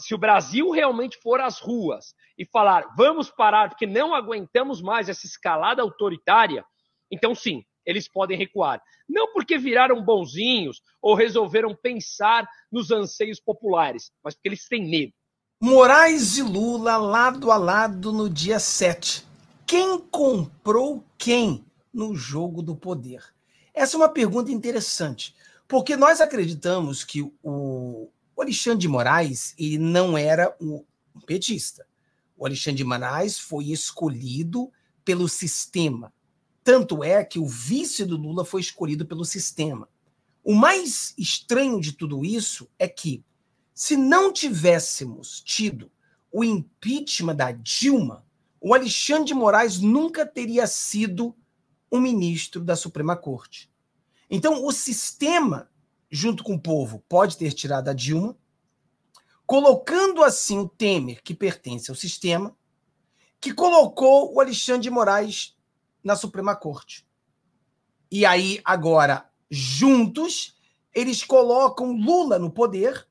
se o Brasil realmente for às ruas e falar vamos parar porque não aguentamos mais essa escalada autoritária, então sim, eles podem recuar. Não porque viraram bonzinhos ou resolveram pensar nos anseios populares, mas porque eles têm medo. Moraes e Lula lado a lado no dia 7. Quem comprou quem no jogo do poder? Essa é uma pergunta interessante, porque nós acreditamos que o, o Alexandre de Moraes, ele não era um petista. O Alexandre de Moraes foi escolhido pelo sistema. Tanto é que o vice do Lula foi escolhido pelo sistema. O mais estranho de tudo isso é que, se não tivéssemos tido o impeachment da Dilma, o Alexandre de Moraes nunca teria sido um ministro da Suprema Corte. Então, o sistema junto com o povo, pode ter tirado a Dilma, colocando assim o Temer, que pertence ao sistema, que colocou o Alexandre de Moraes na Suprema Corte. E aí, agora, juntos, eles colocam Lula no poder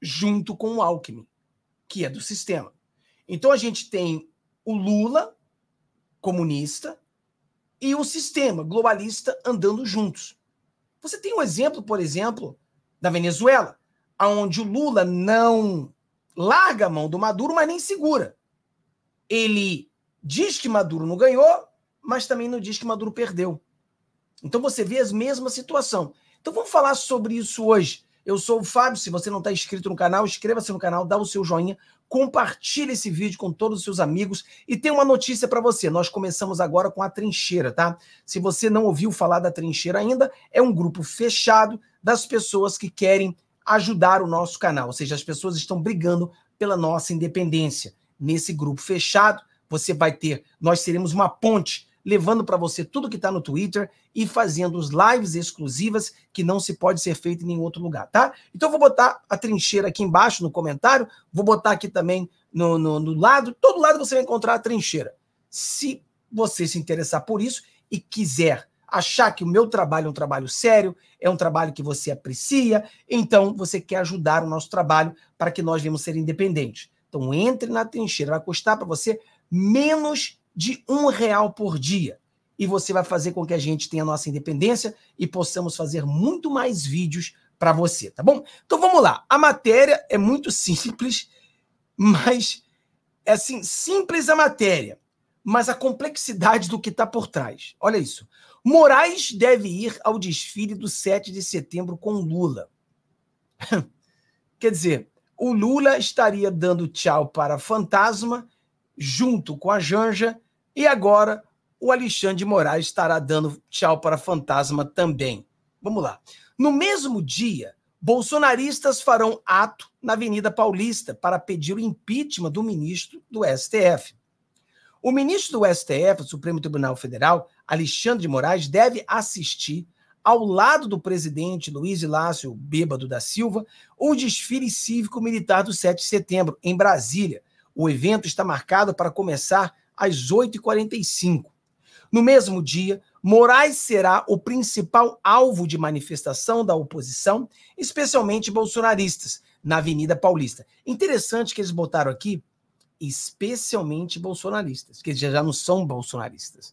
junto com o Alckmin, que é do sistema. Então a gente tem o Lula comunista e o sistema globalista andando juntos. Você tem um exemplo, por exemplo, da Venezuela, onde o Lula não larga a mão do Maduro, mas nem segura. Ele diz que Maduro não ganhou, mas também não diz que Maduro perdeu. Então você vê a mesma situação. Então vamos falar sobre isso hoje. Eu sou o Fábio. Se você não está inscrito no canal, inscreva-se no canal, dá o seu joinha, compartilhe esse vídeo com todos os seus amigos e tem uma notícia para você. Nós começamos agora com a trincheira, tá? Se você não ouviu falar da trincheira ainda, é um grupo fechado das pessoas que querem ajudar o nosso canal, ou seja, as pessoas estão brigando pela nossa independência. Nesse grupo fechado, você vai ter, nós seremos uma ponte levando para você tudo que está no Twitter e fazendo os lives exclusivas que não se pode ser feito em nenhum outro lugar, tá? Então eu vou botar a trincheira aqui embaixo no comentário, vou botar aqui também no, no, no lado, todo lado você vai encontrar a trincheira. Se você se interessar por isso e quiser achar que o meu trabalho é um trabalho sério, é um trabalho que você aprecia, então você quer ajudar o nosso trabalho para que nós venhamos ser independentes. Então entre na trincheira, vai custar para você menos de um real por dia. E você vai fazer com que a gente tenha nossa independência e possamos fazer muito mais vídeos para você, tá bom? Então vamos lá. A matéria é muito simples, mas é assim, simples a matéria, mas a complexidade do que está por trás. Olha isso. Moraes deve ir ao desfile do 7 de setembro com Lula. Quer dizer, o Lula estaria dando tchau para Fantasma junto com a Janja e agora o Alexandre de Moraes estará dando tchau para fantasma também. Vamos lá. No mesmo dia, bolsonaristas farão ato na Avenida Paulista para pedir o impeachment do ministro do STF. O ministro do STF, Supremo Tribunal Federal, Alexandre de Moraes, deve assistir, ao lado do presidente Luiz Ilácio Bêbado da Silva, o desfile cívico-militar do 7 de setembro, em Brasília. O evento está marcado para começar às 8h45. No mesmo dia, Moraes será o principal alvo de manifestação da oposição, especialmente bolsonaristas, na Avenida Paulista. Interessante que eles botaram aqui, especialmente bolsonaristas, que já, já não são bolsonaristas.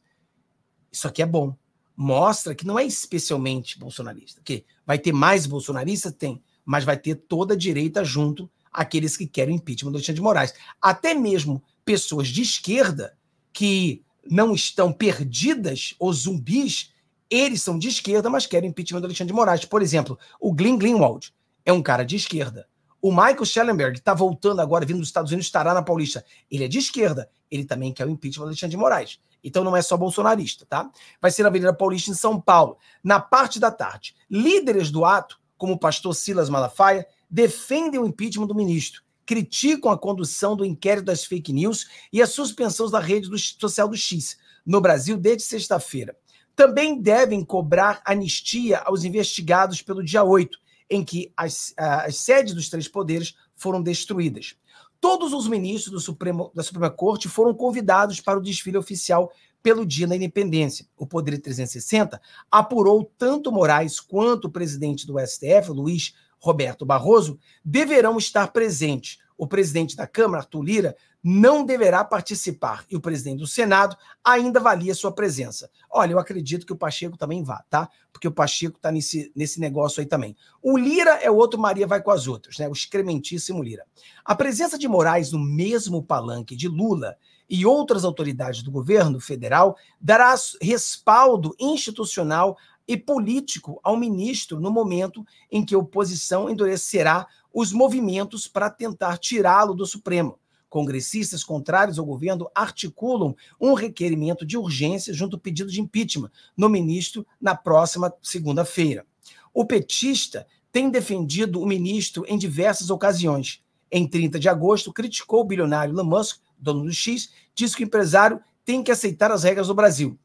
Isso aqui é bom. Mostra que não é especialmente bolsonarista, que vai ter mais bolsonaristas? Tem, mas vai ter toda a direita junto àqueles que querem o impeachment do Alexandre de Moraes. Até mesmo pessoas de esquerda que não estão perdidas ou zumbis, eles são de esquerda, mas querem impeachment do Alexandre de Moraes. Por exemplo, o Glenn Greenwald é um cara de esquerda. O Michael Schellenberg, que está voltando agora, vindo dos Estados Unidos, estará na Paulista. Ele é de esquerda. Ele também quer o impeachment do Alexandre de Moraes. Então não é só bolsonarista, tá? Vai ser na Avenida Paulista, em São Paulo, na parte da tarde. Líderes do ato, como o pastor Silas Malafaia, defendem o impeachment do ministro criticam a condução do inquérito das fake news e a suspensão da rede do, social do X no Brasil desde sexta-feira. Também devem cobrar anistia aos investigados pelo dia 8, em que as, as sedes dos três poderes foram destruídas. Todos os ministros do Supremo, da Suprema Corte foram convidados para o desfile oficial pelo Dia da Independência. O Poder 360 apurou tanto Moraes quanto o presidente do STF, Luiz Roberto Barroso, deverão estar presentes, o presidente da Câmara, Arthur Lira, não deverá participar e o presidente do Senado ainda valia sua presença. Olha, eu acredito que o Pacheco também vá, tá? Porque o Pacheco tá nesse, nesse negócio aí também. O Lira é o outro Maria vai com as outras, né? O excrementíssimo Lira. A presença de Moraes no mesmo palanque de Lula e outras autoridades do governo federal dará respaldo institucional e político ao ministro no momento em que a oposição endurecerá os movimentos para tentar tirá-lo do Supremo. Congressistas contrários ao governo articulam um requerimento de urgência junto ao pedido de impeachment no ministro na próxima segunda-feira. O petista tem defendido o ministro em diversas ocasiões. Em 30 de agosto, criticou o bilionário Elon Musk, dono do X, disse que o empresário tem que aceitar as regras do Brasil.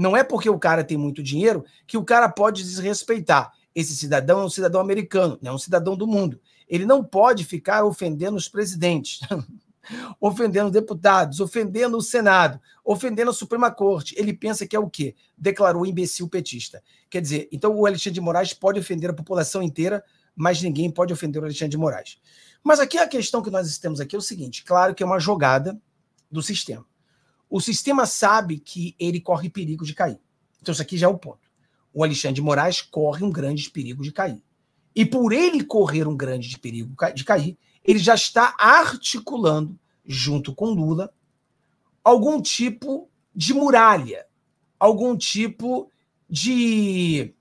Não é porque o cara tem muito dinheiro que o cara pode desrespeitar. Esse cidadão é um cidadão americano, não é um cidadão do mundo. Ele não pode ficar ofendendo os presidentes, ofendendo os deputados, ofendendo o Senado, ofendendo a Suprema Corte. Ele pensa que é o quê? Declarou imbecil petista. Quer dizer, então o Alexandre de Moraes pode ofender a população inteira, mas ninguém pode ofender o Alexandre de Moraes. Mas aqui a questão que nós temos aqui é o seguinte: claro que é uma jogada do sistema. O sistema sabe que ele corre perigo de cair. Então, isso aqui já é o um ponto. O Alexandre de Moraes corre um grande perigo de cair. E por ele correr um grande perigo de cair, ele já está articulando, junto com Lula, algum tipo de muralha, algum tipo de.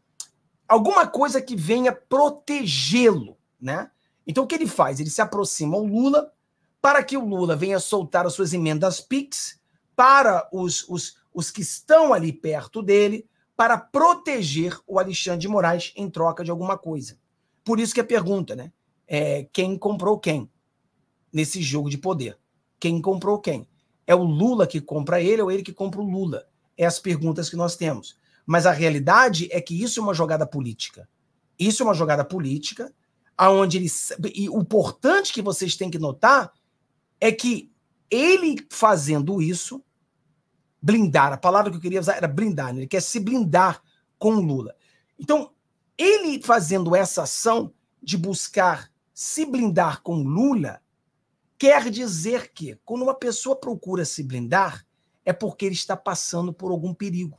alguma coisa que venha protegê-lo, né? Então o que ele faz? Ele se aproxima ao Lula para que o Lula venha soltar as suas emendas pics para os, os, os que estão ali perto dele para proteger o Alexandre de Moraes em troca de alguma coisa. Por isso que é a pergunta, né? É, quem comprou quem nesse jogo de poder? Quem comprou quem? É o Lula que compra ele ou ele que compra o Lula? É as perguntas que nós temos. Mas a realidade é que isso é uma jogada política. Isso é uma jogada política, aonde ele. E o importante que vocês têm que notar é que ele fazendo isso, blindar. A palavra que eu queria usar era blindar. Né? Ele quer se blindar com o Lula. Então, ele fazendo essa ação de buscar se blindar com Lula, quer dizer que quando uma pessoa procura se blindar, é porque ele está passando por algum perigo.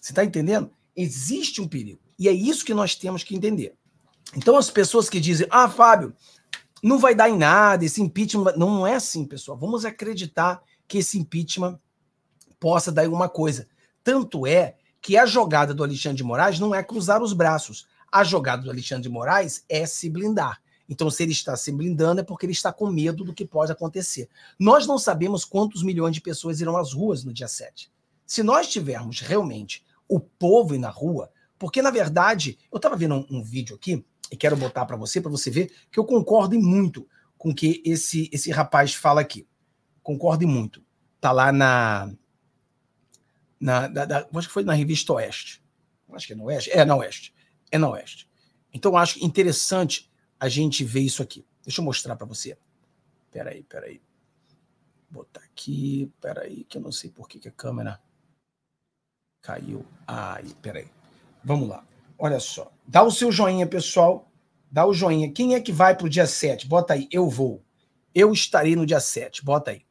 Você está entendendo? Existe um perigo. E é isso que nós temos que entender. Então, as pessoas que dizem, ah, Fábio, não vai dar em nada, esse impeachment. Não, não é assim, pessoal. Vamos acreditar que esse impeachment possa dar alguma coisa. Tanto é que a jogada do Alexandre de Moraes não é cruzar os braços. A jogada do Alexandre de Moraes é se blindar. Então, se ele está se blindando, é porque ele está com medo do que pode acontecer. Nós não sabemos quantos milhões de pessoas irão às ruas no dia 7. Se nós tivermos realmente o povo na rua, porque na verdade, eu estava vendo um, um, vídeo aqui e quero botar para você, para você ver que eu concordo muito com o que esse, esse rapaz fala aqui. Concordo muito. Tá lá na na, da, da, acho que foi na revista Oeste. Acho que é na Oeste. É na Oeste. É na Oeste. Então, acho interessante a gente ver isso aqui. Deixa eu mostrar para você. Peraí, peraí. Vou botar aqui. Peraí, que eu não sei por que, que a câmera caiu. Ai, peraí. Vamos lá. Olha só. Dá o seu joinha, pessoal. Dá o joinha. Quem é que vai para o dia 7? Bota aí. Eu vou. Eu estarei no dia 7. Bota aí.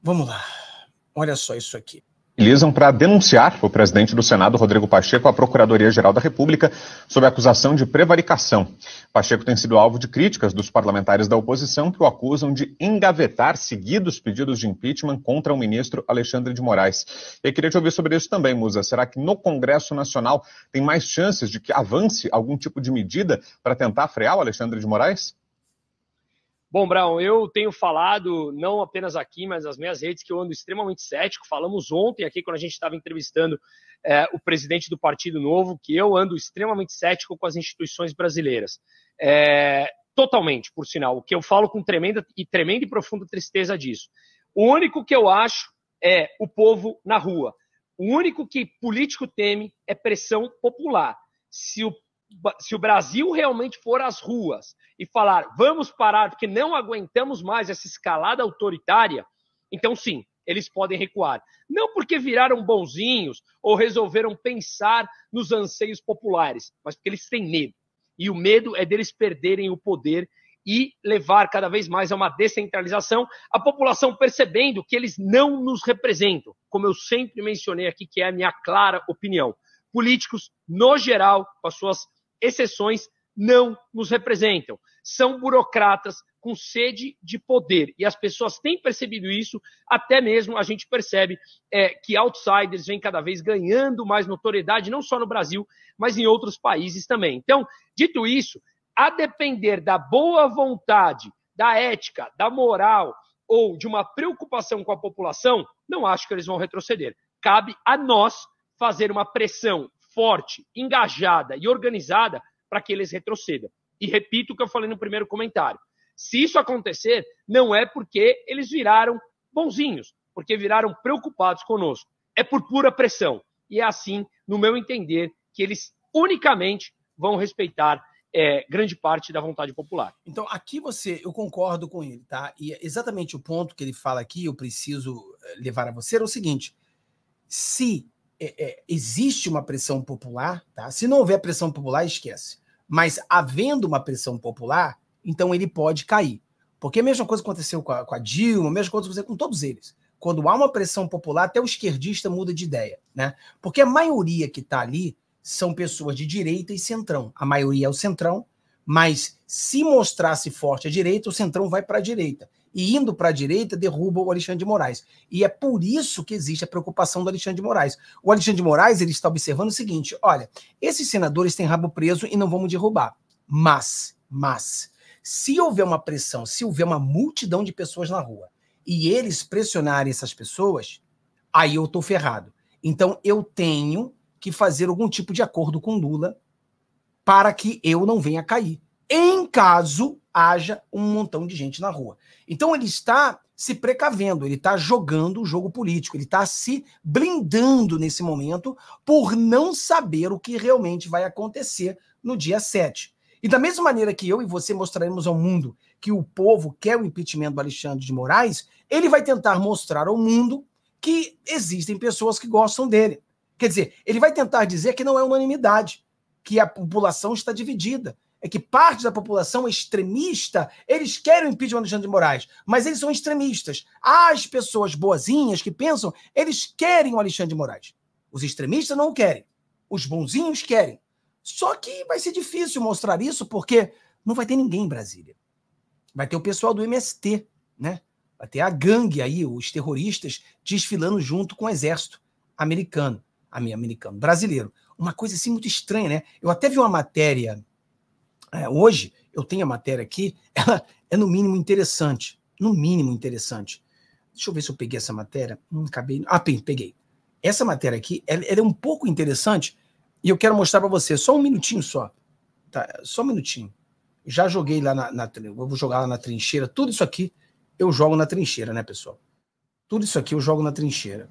Vamos lá. Olha só isso aqui utilizam para denunciar o presidente do Senado, Rodrigo Pacheco, à Procuradoria-Geral da República sob acusação de prevaricação. Pacheco tem sido alvo de críticas dos parlamentares da oposição que o acusam de engavetar seguidos pedidos de impeachment contra o ministro Alexandre de Moraes. E queria te ouvir sobre isso também, Musa. Será que no Congresso Nacional tem mais chances de que avance algum tipo de medida para tentar frear o Alexandre de Moraes? Bom, Brown, eu tenho falado, não apenas aqui, mas nas minhas redes, que eu ando extremamente cético. Falamos ontem aqui, quando a gente estava entrevistando é, o presidente do Partido Novo, que eu ando extremamente cético com as instituições brasileiras. É, totalmente, por sinal. O que eu falo com tremenda e tremenda e profunda tristeza disso. O único que eu acho é o povo na rua. O único que político teme é pressão popular. Se o se o Brasil realmente for às ruas e falar vamos parar porque não aguentamos mais essa escalada autoritária, então sim, eles podem recuar. Não porque viraram bonzinhos ou resolveram pensar nos anseios populares, mas porque eles têm medo. E o medo é deles perderem o poder e levar cada vez mais a uma descentralização, a população percebendo que eles não nos representam, como eu sempre mencionei aqui, que é a minha clara opinião. Políticos, no geral, com as suas exceções não nos representam. São burocratas com sede de poder. E as pessoas têm percebido isso, até mesmo a gente percebe é, que outsiders vêm cada vez ganhando mais notoriedade, não só no Brasil, mas em outros países também. Então, dito isso, a depender da boa vontade, da ética, da moral ou de uma preocupação com a população, não acho que eles vão retroceder. Cabe a nós fazer uma pressão forte, engajada e organizada para que eles retrocedam. E repito o que eu falei no primeiro comentário. Se isso acontecer, não é porque eles viraram bonzinhos, porque viraram preocupados conosco. É por pura pressão. E é assim, no meu entender, que eles unicamente vão respeitar é, grande parte da vontade popular. Então, aqui você, eu concordo com ele, tá? E é exatamente o ponto que ele fala aqui, eu preciso eh, levar a você, é o seguinte: se é, é, existe uma pressão popular, tá? Se não houver pressão popular, esquece. Mas havendo uma pressão popular, então ele pode cair. Porque é a mesma coisa aconteceu com a, com a Dilma, a mesma coisa aconteceu com todos eles. Quando há uma pressão popular, até o esquerdista muda de ideia, né? Porque a maioria que está ali são pessoas de direita e centrão. A maioria é o centrão, mas se mostrasse forte a direita, o centrão vai para a direita e indo para a direita derruba o Alexandre de Moraes. E é por isso que existe a preocupação do Alexandre de Moraes. O Alexandre de Moraes ele está observando o seguinte: olha, esses senadores têm rabo preso e não vamos derrubar. Mas, mas, se houver uma pressão, se houver uma multidão de pessoas na rua e eles pressionarem essas pessoas, aí eu estou ferrado. Então eu tenho que fazer algum tipo de acordo com Lula para que eu não venha cair. Em caso haja um montão de gente na rua. Então ele está se precavendo, ele está jogando o jogo político, ele está se blindando nesse momento por não saber o que realmente vai acontecer no dia 7. E da mesma maneira que eu e você mostraremos ao mundo que o povo quer o impeachment do Alexandre de Moraes, ele vai tentar mostrar ao mundo que existem pessoas que gostam dele. Quer dizer, ele vai tentar dizer que não é unanimidade, que a população está dividida, é que parte da população é extremista, eles querem o impeachment do Alexandre de Moraes, mas eles são extremistas. As pessoas boazinhas que pensam, eles querem o Alexandre de Moraes. Os extremistas não querem. Os bonzinhos querem. Só que vai ser difícil mostrar isso porque não vai ter ninguém em Brasília. Vai ter o pessoal do MST, né? Vai ter a gangue aí, os terroristas desfilando junto com o exército americano, americano, brasileiro. Uma coisa assim muito estranha, né? Eu até vi uma matéria é, hoje, eu tenho a matéria aqui, ela é no mínimo interessante. No mínimo interessante. Deixa eu ver se eu peguei essa matéria. Hum, acabei. Ah, peguei. Essa matéria aqui, ela, ela é um pouco interessante e eu quero mostrar para você. Só um minutinho só. Tá, só um minutinho. Já joguei lá na, na. Vou jogar lá na trincheira. Tudo isso aqui eu jogo na trincheira, né, pessoal? Tudo isso aqui eu jogo na trincheira.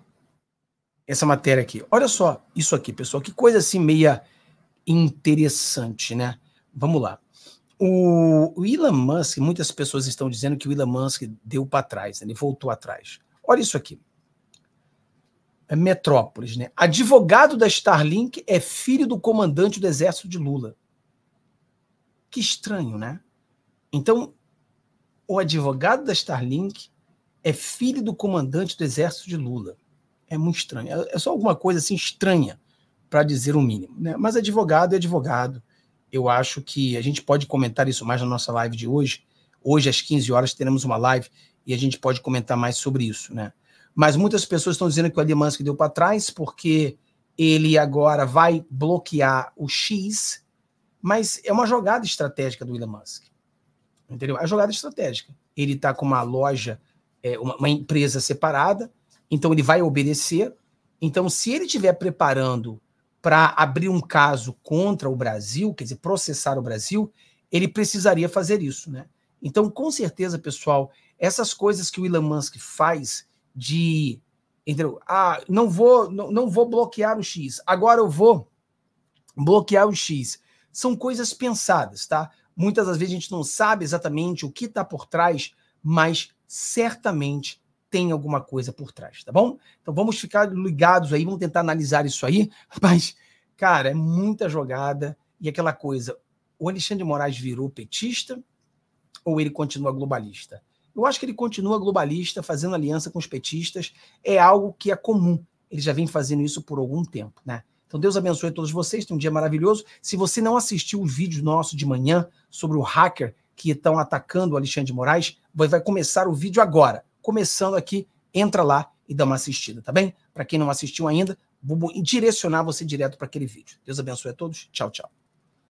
Essa matéria aqui. Olha só isso aqui, pessoal. Que coisa assim meia interessante, né? Vamos lá. O, o Elon Musk, muitas pessoas estão dizendo que o Elon Musk deu para trás, né? ele voltou atrás. Olha isso aqui. É Metrópolis, né? Advogado da Starlink é filho do comandante do exército de Lula. Que estranho, né? Então, o advogado da Starlink é filho do comandante do exército de Lula. É muito estranho. É, é só alguma coisa assim estranha, para dizer o um mínimo. Né? Mas advogado é advogado eu acho que a gente pode comentar isso mais na nossa live de hoje. Hoje, às 15 horas, teremos uma live e a gente pode comentar mais sobre isso, né? Mas muitas pessoas estão dizendo que o Musk deu para trás porque ele agora vai bloquear o X, mas é uma jogada estratégica do Elon Musk. Entendeu? É jogada estratégica. Ele está com uma loja, é, uma, uma empresa separada, então ele vai obedecer. Então, se ele estiver preparando para abrir um caso contra o Brasil, quer dizer, processar o Brasil, ele precisaria fazer isso, né? Então, com certeza, pessoal, essas coisas que o Elon Musk faz de entendeu? Ah, não vou não, não vou bloquear o X. Agora eu vou bloquear o X. São coisas pensadas, tá? Muitas das vezes a gente não sabe exatamente o que está por trás, mas certamente tem alguma coisa por trás, tá bom? Então vamos ficar ligados aí, vamos tentar analisar isso aí. Mas, cara, é muita jogada e aquela coisa. O Alexandre de Moraes virou petista ou ele continua globalista? Eu acho que ele continua globalista, fazendo aliança com os petistas, é algo que é comum. Ele já vem fazendo isso por algum tempo, né? Então Deus abençoe todos vocês, tem um dia maravilhoso. Se você não assistiu o vídeo nosso de manhã sobre o hacker que estão atacando o Alexandre de Moraes, vai começar o vídeo agora começando aqui, entra lá e dá uma assistida, tá bem? Para quem não assistiu ainda, vou direcionar você direto para aquele vídeo. Deus abençoe a todos. Tchau, tchau.